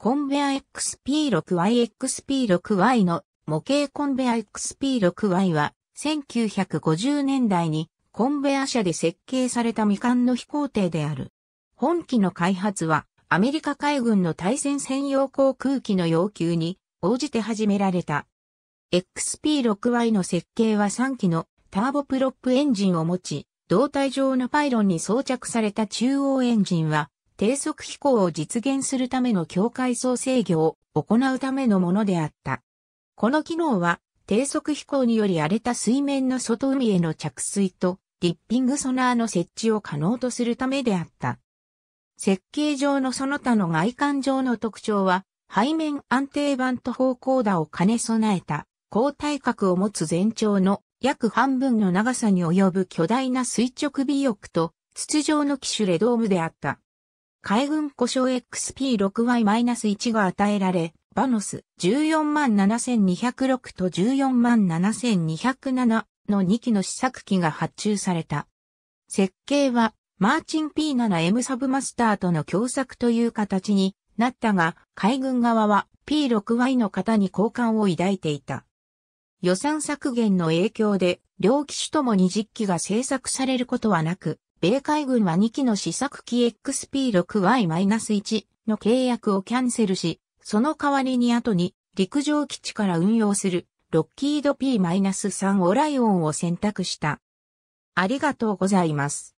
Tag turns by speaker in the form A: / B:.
A: コンベア XP6YXP6Y の模型コンベア XP6Y は1950年代にコンベア車で設計された未完の飛行艇である。本機の開発はアメリカ海軍の対戦専用航空機の要求に応じて始められた。XP6Y の設計は3機のターボプロップエンジンを持ち、胴体上のパイロンに装着された中央エンジンは低速飛行を実現するための境界層制御を行うためのものであった。この機能は、低速飛行により荒れた水面の外海への着水と、リッピングソナーの設置を可能とするためであった。設計上のその他の外観上の特徴は、背面安定板と方向打を兼ね備えた、高体格を持つ全長の約半分の長さに及ぶ巨大な垂直尾翼と、筒状の機種レドームであった。海軍故障 XP6Y-1 が与えられ、バノス147,206と147,207の2機の試作機が発注された。設計はマーチン P7M サブマスターとの共作という形になったが、海軍側は P6Y の方に交換を抱いていた。予算削減の影響で、両機種とも20機が製作されることはなく、米海軍は2機の試作機 XP6Y-1 の契約をキャンセルし、その代わりに後に陸上基地から運用するロッキード P-3 オライオンを選択した。ありがとうございます。